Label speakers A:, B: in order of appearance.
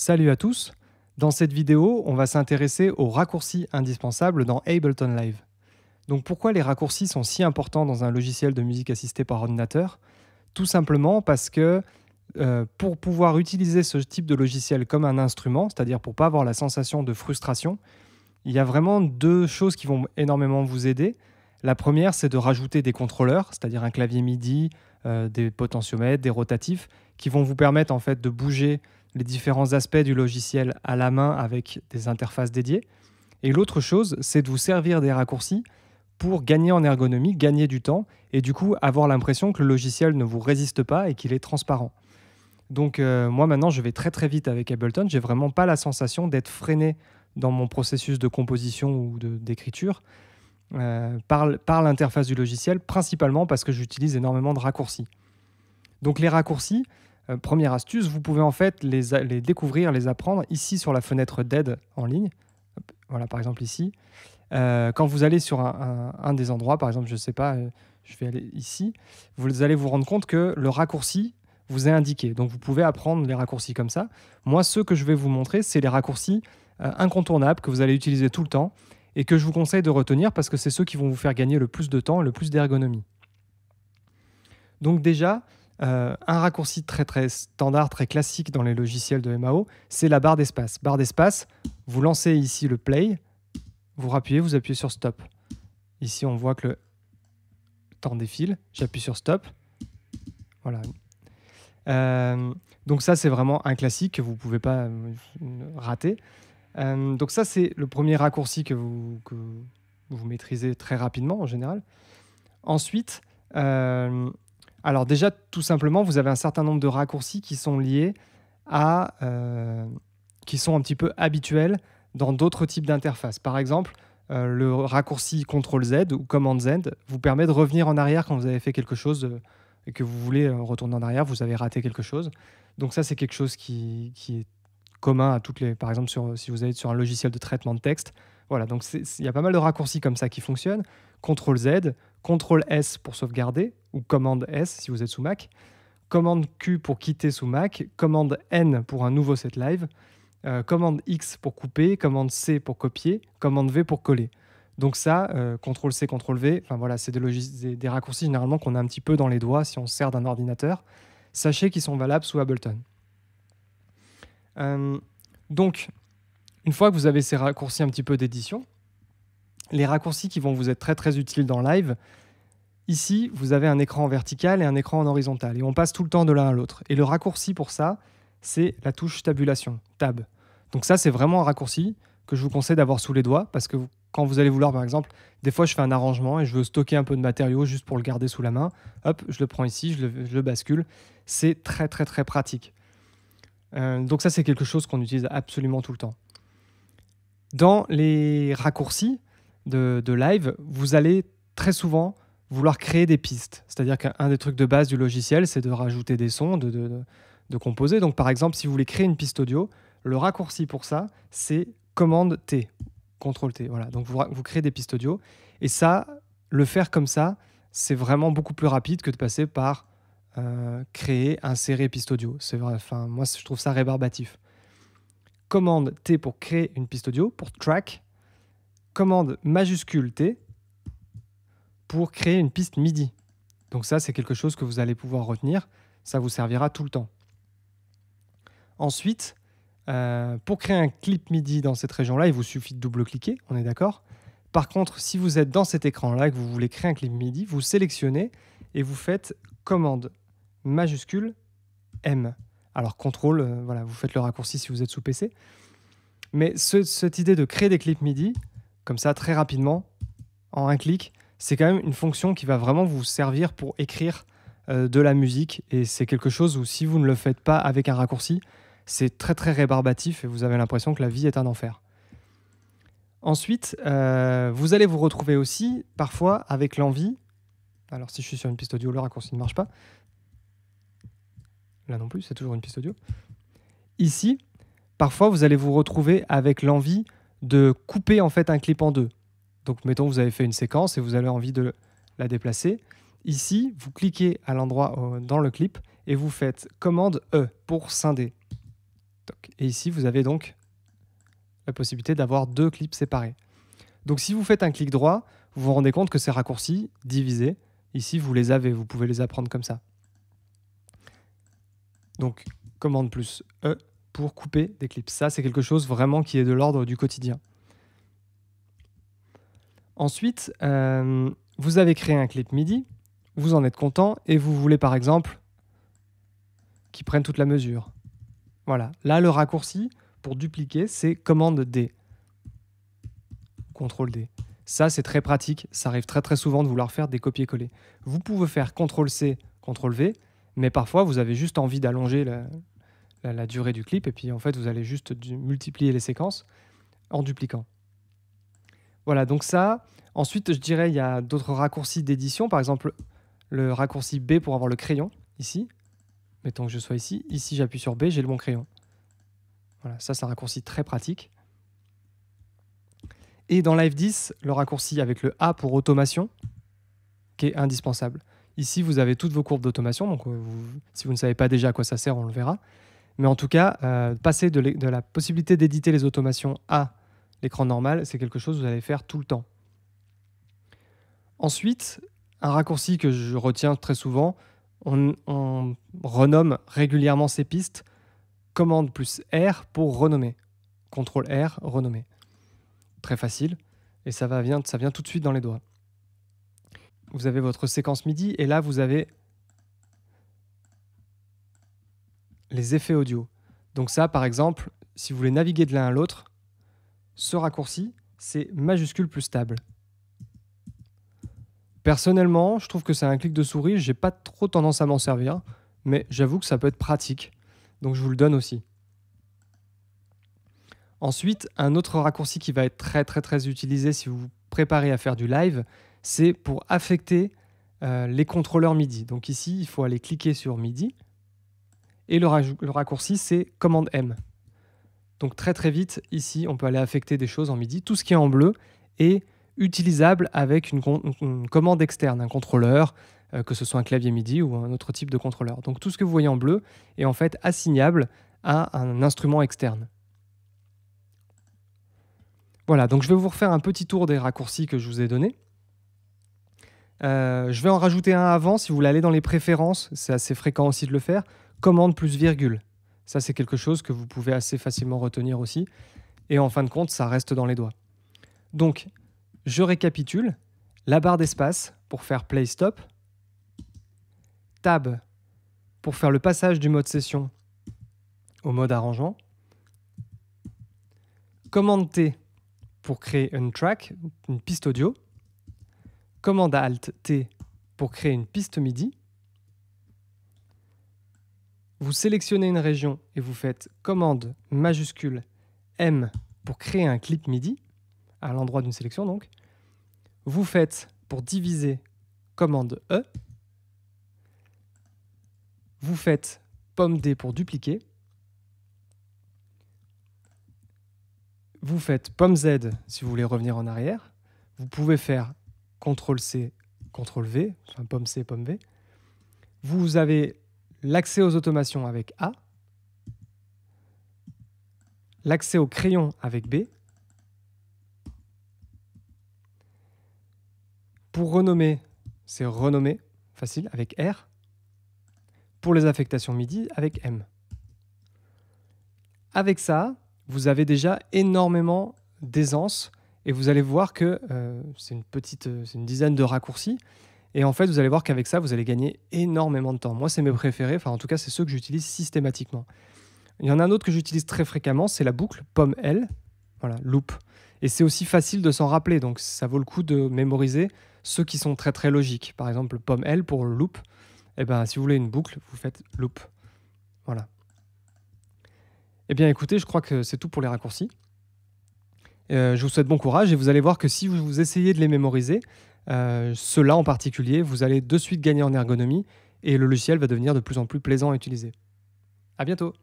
A: Salut à tous Dans cette vidéo, on va s'intéresser aux raccourcis indispensables dans Ableton Live. Donc pourquoi les raccourcis sont si importants dans un logiciel de musique assistée par ordinateur Tout simplement parce que euh, pour pouvoir utiliser ce type de logiciel comme un instrument, c'est-à-dire pour pas avoir la sensation de frustration, il y a vraiment deux choses qui vont énormément vous aider. La première, c'est de rajouter des contrôleurs, c'est-à-dire un clavier MIDI, euh, des potentiomètres, des rotatifs, qui vont vous permettre en fait de bouger les différents aspects du logiciel à la main avec des interfaces dédiées. Et l'autre chose, c'est de vous servir des raccourcis pour gagner en ergonomie, gagner du temps et du coup avoir l'impression que le logiciel ne vous résiste pas et qu'il est transparent. Donc euh, moi maintenant je vais très très vite avec Ableton, j'ai vraiment pas la sensation d'être freiné dans mon processus de composition ou d'écriture euh, par l'interface du logiciel, principalement parce que j'utilise énormément de raccourcis. Donc les raccourcis, euh, première astuce, vous pouvez en fait les, découvrir, les apprendre ici sur la fenêtre d'aide en ligne. Voilà, par exemple ici. Euh, quand vous allez sur un, des endroits, par exemple, je ne sais pas, euh, je vais aller ici, vous allez vous rendre compte que le raccourci vous est indiqué. Donc vous pouvez apprendre les raccourcis comme ça. Moi, ce que je vais vous montrer, c'est les raccourcis incontournables que vous allez utiliser tout le temps et que je vous conseille de retenir parce que c'est ceux qui vont vous faire gagner le plus de temps et le plus d'ergonomie. Donc déjà, euh, un raccourci très très standard, très classique dans les logiciels de MAO, c'est la barre d'espace. Barre d'espace, vous lancez ici le play, vous rappuyez, vous appuyez sur stop. Ici, on voit que le temps défile, j'appuie sur stop. Voilà. Euh, donc ça, c'est vraiment un classique que vous ne pouvez pas euh, rater. donc ça, c'est le premier raccourci que vous, vous maîtrisez très rapidement en général. Ensuite, alors déjà, tout simplement, vous avez un certain nombre de raccourcis qui sont liés à... Euh, qui sont un petit peu habituels dans d'autres types d'interfaces. Par exemple, euh, le raccourci CTRL Z ou command Z vous permet de revenir en arrière quand vous avez fait quelque chose euh, et que vous voulez retourner en arrière, vous avez raté quelque chose. Donc ça, c'est quelque chose qui, est commun à toutes les... Par exemple, si vous êtes sur un logiciel de traitement de texte, voilà, donc il y a pas mal de raccourcis comme ça qui fonctionnent. CTRL Z, CTRL S pour sauvegarder, ou commande S si vous êtes sous Mac, commande Q pour quitter sous Mac, commande N pour un nouveau set live, euh, commande X pour couper, commande C pour copier, commande V pour coller. Donc ça, euh, CTRL C, CTRL V, enfin voilà, c'est des, des, raccourcis généralement qu'on a un petit peu dans les doigts si on sert d'un ordinateur. Sachez qu'ils sont valables sous Ableton. Euh, donc, une fois que vous avez ces raccourcis un petit peu d'édition, les raccourcis qui vont vous être très très utiles dans live, Ici, vous avez un écran en vertical et un écran en horizontal, et on passe tout le temps de l'un à l'autre. Et le raccourci pour ça, c'est la touche tabulation, tab. Donc ça, c'est vraiment un raccourci que je vous conseille d'avoir sous les doigts, parce que quand vous allez vouloir, par exemple, des fois je fais un arrangement et je veux stocker un peu de matériaux juste pour le garder sous la main, hop, je le prends ici, je le, bascule. C'est très très très pratique. Euh, donc ça, c'est quelque chose qu'on utilise absolument tout le temps. Dans les raccourcis de live, vous allez très souvent vouloir créer des pistes. C'est-à-dire qu'un des trucs de base du logiciel, c'est de rajouter des sons, de, composer. Donc par exemple, si vous voulez créer une piste audio, le raccourci pour ça, c'est commande T, contrôle T. Voilà. Donc vous, vous créez des pistes audio. Et ça, le faire comme ça, c'est vraiment beaucoup plus rapide que de passer par euh, créer, insérer piste audio. enfin, moi je trouve ça rébarbatif. Commande T pour créer une piste audio, pour track. Commande majuscule T pour créer une piste MIDI. Donc ça, c'est quelque chose que vous allez pouvoir retenir. Ça vous servira tout le temps. Ensuite, euh, pour créer un clip MIDI dans cette région-là, il vous suffit de double-cliquer, on est d'accord Par contre, si vous êtes dans cet écran-là et que vous voulez créer un clip MIDI, vous sélectionnez et vous faites commande majuscule M. Alors contrôle, euh, voilà, vous faites le raccourci si vous êtes sous PC. Mais cette idée de créer des clips MIDI, comme ça très rapidement, en un clic, c'est quand même une fonction qui va vraiment vous servir pour écrire euh, de la musique. Et c'est quelque chose où si vous ne le faites pas avec un raccourci, c'est très très rébarbatif et vous avez l'impression que la vie est un enfer. Ensuite, euh, vous allez vous retrouver aussi parfois avec l'envie. Alors si je suis sur une piste audio, le raccourci ne marche pas. Là non plus, c'est toujours une piste audio. Ici, parfois vous allez vous retrouver avec l'envie de couper en fait un clip en deux. Donc, mettons, vous avez fait une séquence et vous avez envie de la déplacer. Ici, vous cliquez à l'endroit euh, dans le clip et vous faites commande E pour scinder. Et ici, vous avez donc la possibilité d'avoir deux clips séparés. Donc, si vous faites un clic droit, vous vous rendez compte que ces raccourcis divisés, ici, vous les avez, vous pouvez les apprendre comme ça. Donc, commande plus E pour couper des clips. Ça, c'est quelque chose vraiment qui est de l'ordre du quotidien. Ensuite, euh, vous avez créé un clip MIDI, vous en êtes content et vous voulez par exemple qu'il prenne toute la mesure. Voilà, là le raccourci pour dupliquer, c'est commande D. CTRL D. Ça, c'est très pratique. Ça arrive très très souvent de vouloir faire des copier-coller. Vous pouvez faire CTRL C, CTRL V, mais parfois vous avez juste envie d'allonger la, la, durée du clip et puis en fait vous allez juste multiplier les séquences en dupliquant. Voilà, donc ça. Ensuite, je dirais, il y a d'autres raccourcis d'édition. Par exemple, le raccourci B pour avoir le crayon, ici. Mettons que je sois ici. Ici, j'appuie sur B, j'ai le bon crayon. Voilà, ça, c'est un raccourci très pratique. Et dans Live 10, le raccourci avec le A pour automation, qui est indispensable. Ici, vous avez toutes vos courbes d'automation, donc euh, si vous ne savez pas déjà à quoi ça sert, on le verra. Mais en tout cas, euh, passer de, de, la possibilité d'éditer les automations à L'écran normal, c'est quelque chose que vous allez faire tout le temps. Ensuite, un raccourci que je retiens très souvent, on, renomme régulièrement ces pistes commande plus R pour renommer. Contrôle R, renommer. Très facile, et ça, va, ça vient tout de suite dans les doigts. Vous avez votre séquence MIDI, et là, vous avez les effets audio. Donc ça, par exemple, si vous voulez naviguer de l'un à l'autre, ce raccourci, c'est majuscule plus stable. Personnellement, je trouve que c'est un clic de souris, j'ai pas trop tendance à m'en servir, mais j'avoue que ça peut être pratique, donc je vous le donne aussi. Ensuite, un autre raccourci qui va être très très très utilisé si vous vous préparez à faire du live, c'est pour affecter euh, les contrôleurs MIDI. Donc ici, il faut aller cliquer sur MIDI, et le, le raccourci c'est Commande M. Donc très très vite, ici, on peut aller affecter des choses en MIDI. Tout ce qui est en bleu est utilisable avec une, commande externe, un contrôleur, euh, que ce soit un clavier MIDI ou un autre type de contrôleur. Donc tout ce que vous voyez en bleu est en fait assignable à un instrument externe. Voilà, donc je vais vous refaire un petit tour des raccourcis que je vous ai donnés. Euh, je vais en rajouter un avant, si vous voulez aller dans les préférences, c'est assez fréquent aussi de le faire, commande plus virgule. Ça, c'est quelque chose que vous pouvez assez facilement retenir aussi. Et en fin de compte, ça reste dans les doigts. Donc, je récapitule. La barre d'espace pour faire play stop. Tab pour faire le passage du mode session au mode arrangement. Commande T pour créer un track, une piste audio. Commande Alt T pour créer une piste MIDI. Vous sélectionnez une région et vous faites commande majuscule M pour créer un clip MIDI, à l'endroit d'une sélection donc. Vous faites pour diviser commande E. Vous faites pomme D pour dupliquer. Vous faites pomme Z si vous voulez revenir en arrière. Vous pouvez faire CTRL C, CTRL V, enfin pomme C, pomme V. Vous avez l'accès aux automations avec A, l'accès au crayon avec B, pour renommer, c'est renommer, facile, avec R, pour les affectations MIDI avec M. Avec ça, vous avez déjà énormément d'aisance et vous allez voir que euh, c'est une petite, euh, c'est une dizaine de raccourcis, et en fait, vous allez voir qu'avec ça, vous allez gagner énormément de temps. Moi, c'est mes préférés, enfin en tout cas, c'est ceux que j'utilise systématiquement. Il y en a un autre que j'utilise très fréquemment, c'est la boucle pomme L, voilà, loop. Et c'est aussi facile de s'en rappeler, donc ça vaut le coup de mémoriser ceux qui sont très très logiques. Par exemple, pomme L pour loop, et eh bien ben, si vous voulez une boucle, vous faites loop. Voilà. Eh bien écoutez, je crois que c'est tout pour les raccourcis. Euh, je vous souhaite bon courage et vous allez voir que si vous essayez de les mémoriser, euh, Cela en particulier, vous allez de suite gagner en ergonomie et le logiciel va devenir de plus en plus plaisant à utiliser. À bientôt!